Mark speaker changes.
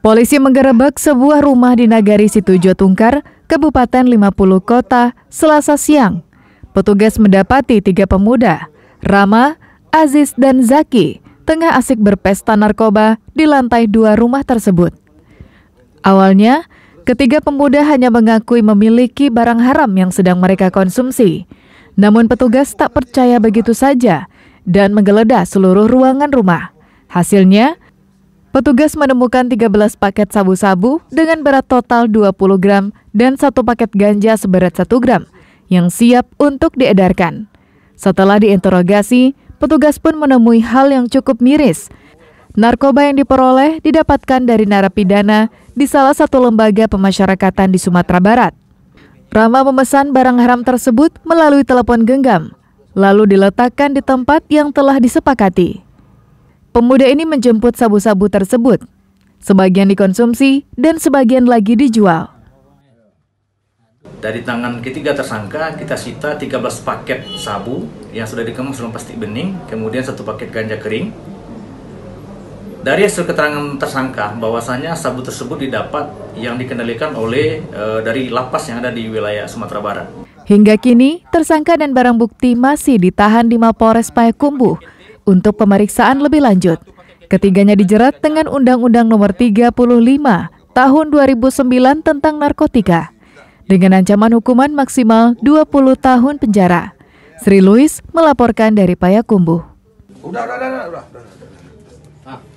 Speaker 1: Polisi menggerebek sebuah rumah di Nagari Situjo Tungkar, Kabupaten 50 Kota, Selasa siang. Petugas mendapati tiga pemuda, Rama, Aziz, dan Zaki, tengah asik berpesta narkoba di lantai dua rumah tersebut. Awalnya, ketiga pemuda hanya mengakui memiliki barang haram yang sedang mereka konsumsi. Namun petugas tak percaya begitu saja dan menggeledah seluruh ruangan rumah. Hasilnya, Petugas menemukan 13 paket sabu-sabu dengan berat total 20 gram dan satu paket ganja seberat 1 gram yang siap untuk diedarkan. Setelah diinterogasi, petugas pun menemui hal yang cukup miris. Narkoba yang diperoleh didapatkan dari narapidana di salah satu lembaga pemasyarakatan di Sumatera Barat. Rama memesan barang haram tersebut melalui telepon genggam, lalu diletakkan di tempat yang telah disepakati. Pemuda ini menjemput sabu-sabu tersebut. Sebagian dikonsumsi dan sebagian lagi dijual.
Speaker 2: Dari tangan ketiga tersangka, kita sita 13 paket sabu yang sudah dikemas dalam plastik bening, kemudian satu paket ganja kering. Dari hasil keterangan tersangka, bahwasannya sabu tersebut didapat yang dikendalikan oleh e, dari lapas yang ada di wilayah Sumatera Barat.
Speaker 1: Hingga kini, tersangka dan barang bukti masih ditahan di Mapores Payakumbuh untuk pemeriksaan lebih lanjut. Ketiganya dijerat dengan Undang-Undang Nomor 35 Tahun 2009 tentang narkotika dengan ancaman hukuman maksimal 20 tahun penjara. Sri Louis melaporkan dari Payakumbuh.
Speaker 2: Udah, udah, udah, udah.